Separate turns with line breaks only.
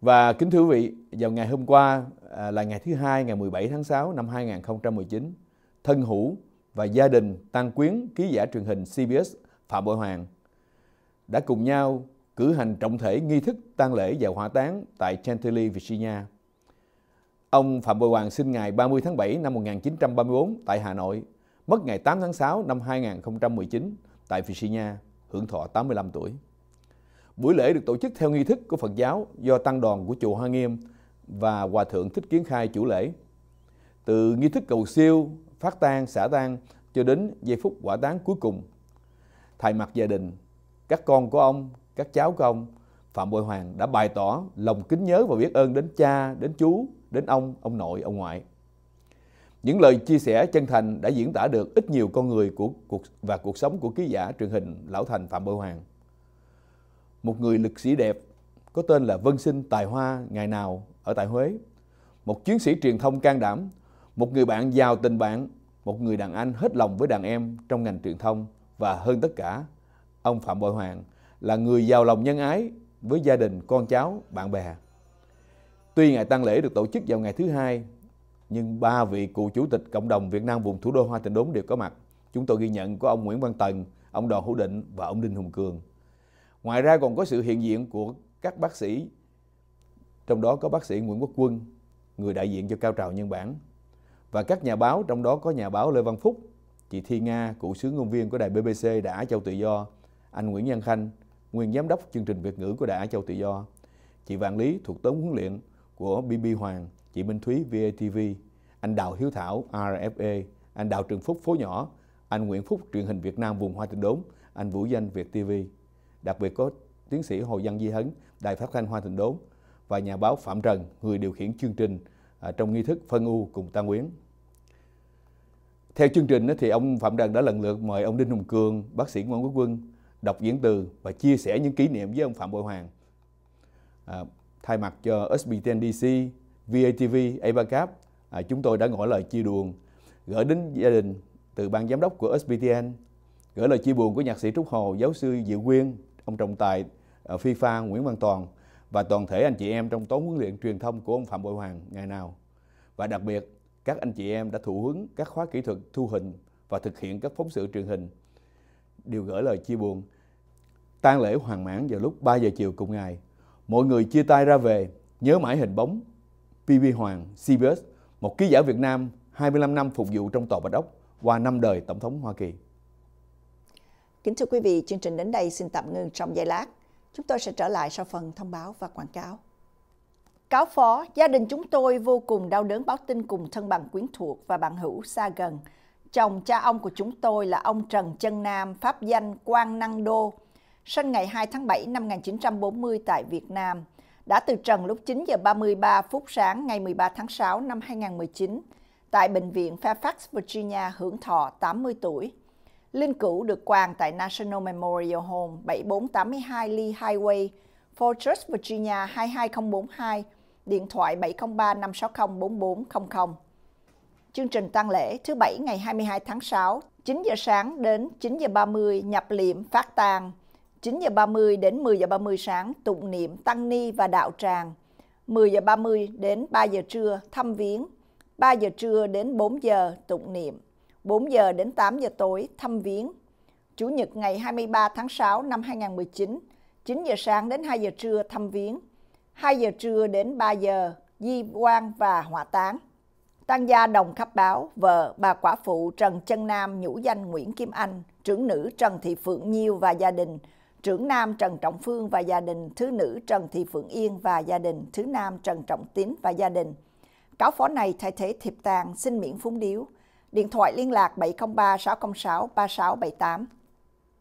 Và kính thưa quý vị, vào ngày hôm qua à, là ngày thứ hai ngày 17 tháng 6 năm 2019, thân hữu và gia đình Tăng Quyến ký giả truyền hình CBS Phạm Bội Hoàng đã cùng nhau cử hành trọng thể nghi thức tang lễ và hỏa táng tại Chantilly, Virginia. Ông Phạm Bội Hoàng sinh ngày 30 tháng 7 năm 1934 tại Hà Nội, mất ngày 8 tháng 6 năm 2019 tại Virginia, hưởng thọ 85 tuổi. Buổi lễ được tổ chức theo nghi thức của Phật giáo do tăng đoàn của chùa Hoa Nghiêm và Hòa Thượng Thích Kiến Khai chủ lễ. Từ nghi thức cầu siêu, phát tang, xả tang cho đến giây phút quả tán cuối cùng. Thay mặt gia đình, các con của ông, các cháu của ông, Phạm Bội Hoàng đã bày tỏ lòng kính nhớ và biết ơn đến cha, đến chú, đến ông, ông nội, ông ngoại. Những lời chia sẻ chân thành đã diễn tả được ít nhiều con người của cuộc và cuộc sống của ký giả truyền hình Lão Thành Phạm Bội Hoàng một người lực sĩ đẹp có tên là Vân Sinh Tài Hoa ngày nào ở tại Huế, một chiến sĩ truyền thông can đảm, một người bạn giàu tình bạn, một người đàn anh hết lòng với đàn em trong ngành truyền thông và hơn tất cả, ông Phạm Bội Hoàng là người giàu lòng nhân ái với gia đình, con cháu, bạn bè. Tuy ngày tang lễ được tổ chức vào ngày thứ hai, nhưng ba vị cựu chủ tịch cộng đồng Việt Nam vùng thủ đô Hoa Tình Đốn đều có mặt. Chúng tôi ghi nhận có ông Nguyễn Văn Tần, ông Đoàn Hữu Định và ông Đinh Hùng Cường. Ngoài ra còn có sự hiện diện của các bác sĩ, trong đó có bác sĩ Nguyễn Quốc Quân, người đại diện cho cao trào nhân bản, và các nhà báo, trong đó có nhà báo Lê Văn Phúc, chị Thi Nga, cựu sứ ngôn viên của đài BBC đã Châu Tự Do, anh Nguyễn Văn Khanh, nguyên giám đốc chương trình Việt ngữ của đài Châu Tự Do, chị Vạn Lý thuộc tống huấn luyện của BB Hoàng, chị Minh Thúy VATV, anh Đào Hiếu Thảo RFA, anh Đào Trường Phúc Phố Nhỏ, anh Nguyễn Phúc truyền hình Việt Nam vùng Hoa Tinh Đốn, anh Vũ Danh Việt TV đặc biệt có tiến sĩ Hồ Văn Di Hấn, Đài Phát thanh Hoa Thịnh Đốn và nhà báo Phạm Trần, người điều khiển chương trình à, trong nghi thức phân u cùng Tam Quyến. Theo chương trình thì ông Phạm Trần đã lần lượt mời ông Đinh Hùng Cường, bác sĩ Nguyễn Quốc Quân đọc diễn từ và chia sẻ những kỷ niệm với ông Phạm Bội Hoàng. À, thay mặt cho SBTN DC, VATV, APACAP, à, chúng tôi đã ngỏ lời chia buồn gửi đến gia đình từ ban giám đốc của SBTN, gửi lời chia buồn của nhạc sĩ Trúc Hồ, giáo sư Diệu Quyên, ông trọng tài ờ, FIFA Nguyễn Văn Toàn và toàn thể anh chị em trong tổ huấn luyện truyền thông của ông Phạm Bội Hoàng ngày nào. Và đặc biệt, các anh chị em đã thụ hướng các khóa kỹ thuật thu hình và thực hiện các phóng sự truyền hình đều gửi lời chia buồn. Tang lễ hoàng mãn vào lúc 3 giờ chiều cùng ngày. Mọi người chia tay ra về, nhớ mãi hình bóng PV Hoàng, CBS, một ký giả Việt Nam 25 năm phục vụ trong tòa Bạch Ốc qua năm đời Tổng thống Hoa Kỳ.
Kính thưa quý vị, chương trình đến đây xin tạm ngưng trong giây lát. Chúng tôi sẽ trở lại sau phần thông báo và quảng cáo. Cáo phó, gia đình chúng tôi vô cùng đau đớn báo tin cùng thân bằng quyến thuộc và bạn hữu xa gần. Chồng cha ông của chúng tôi là ông Trần Chân Nam, pháp danh Quang Năng Đô, sinh ngày 2 tháng 7 năm 1940 tại Việt Nam, đã từ trần lúc 9 giờ 33 phút sáng ngày 13 tháng 6 năm 2019 tại Bệnh viện Fairfax, Virginia, hưởng thọ 80 tuổi linh cữu được quàng tại National Memorial Home 7482 Lee Highway, Fortress, Virginia 22042, điện thoại 703 560 4400. Chương trình tang lễ thứ Bảy ngày 22 tháng 6, 9 giờ sáng đến 9 giờ 30 nhập liệm phát tang, 9 giờ 30 đến 10 giờ 30 sáng tụng niệm tăng ni và đạo tràng, 10 giờ 30 đến 3 giờ trưa thăm viếng, 3 giờ trưa đến 4 giờ tụng niệm. 4 giờ đến 8 giờ tối thăm viếng. Chủ nhật ngày 23 tháng 6 năm 2019, 9 giờ sáng đến 2 giờ trưa thăm viếng. 2 giờ trưa đến 3 giờ di quan và hỏa táng. Tăng gia đồng khắp báo, vợ bà quả phụ Trần Chân Nam nhũ danh Nguyễn Kim Anh, trưởng nữ Trần Thị Phượng Nhiêu và gia đình, trưởng nam Trần Trọng Phương và gia đình, thứ nữ Trần Thị Phượng Yên và gia đình, thứ nam Trần Trọng Tín và gia đình. Cáo phó này thay thế thiệp tàng xin miễn phúng điếu, Điện thoại liên lạc 703 606 3678.